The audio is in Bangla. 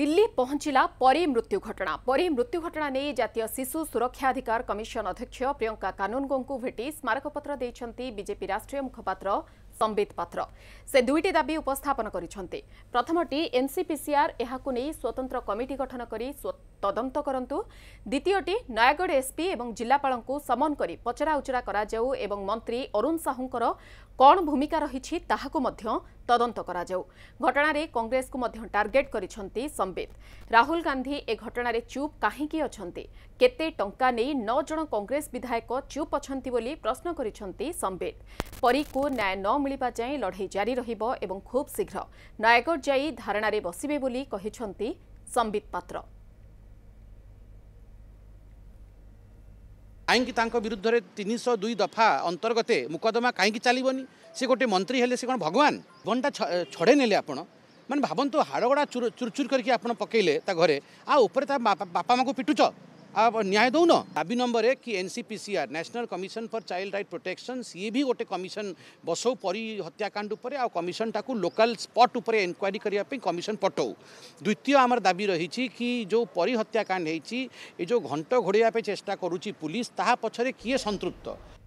দিল্লি পহঞ্চিলা পরে মৃত্যু ঘটনা পরে মৃত্যু ঘটনা নেই জাতীয় শিশু সুরক্ষাধিকার কমিশন অধ্যক্ষ প্রিয়ঙ্কা কানুনগোঙ্কু ভেটি স্মারকপত্র দিয়েছেন বিজেপি রাষ্ট্রীয় মুখপাত্র সম্বিত পাত্র সে দুইটি দাবি উপস্থাপন করেছেন প্রথমটি এনসিপিসিআর এখন স্বতন্ত্র কমিটি গঠন করে তদন্ত করতু দ্বিতীয়টি নয়াগড় এসপি এবং জেলাপাল সমন করে পচরা উচরা করা এবং মন্ত্রী অরুণ সাহুঙ্কর কণ ভূমিকা রয়েছে তাহলে মধ্য তদন্ত করা ঘটনার কংগ্রেস মধ্য টার্গেট করেছেন সম্বিত রাহুল গান্ধী এ ঘটনার চুপ কাহিকি অনেক কেতে টঙ্কা নেই নজন কংগ্রেস বিধায়ক চুপ অনেক প্রশ্ন করেছেন সম্বিত পরীকু ন্যায় ন মিলবা যায় লড়াই জারি রহব এবং খুব শীঘ্র নয়াগড় যাই ধারণার বসবে বলে সম্বিত পাত্র କାହିଁକି ତାଙ୍କ ବିରୁଦ୍ଧରେ ତିନିଶହ ଦୁଇ ଦଫା ଅନ୍ତର୍ଗତେ ମୁକଦ୍ଦମା କାହିଁକି ଚାଲିବନି ସେ ଗୋଟେ ମନ୍ତ୍ରୀ ହେଲେ ସେ କ'ଣ ଭଗବାନ ବନଟା ଛଡ଼େଇ ନେଲେ ଆପଣ ମାନେ ଭାବନ୍ତୁ ହାଡ଼ଗଡ଼ା ଚୁରୁ ଚୁରୁ କରିକି ଆପଣ ପକେଇଲେ ତା ଘରେ ଆଉ ଉପରେ ତା ବାପା ମାଆଙ୍କୁ ପିଟୁଛ आप न्याय दौन दाबी नंबर एक कि NCPCR national commission for child right protection सी भी गोटे कमिशन बसौ परी हत्याकांड आ कमिशन टाक लोकाल स्पट उपर एनक्वारी करने कमिशन पठाऊ द्वितीय आम दाबी रही कि जो परी हत्याकांड होती जो घंट घोड़ाइवाप चेस्टा करुच्ची पुलिस ता पछरे किए संतृप्त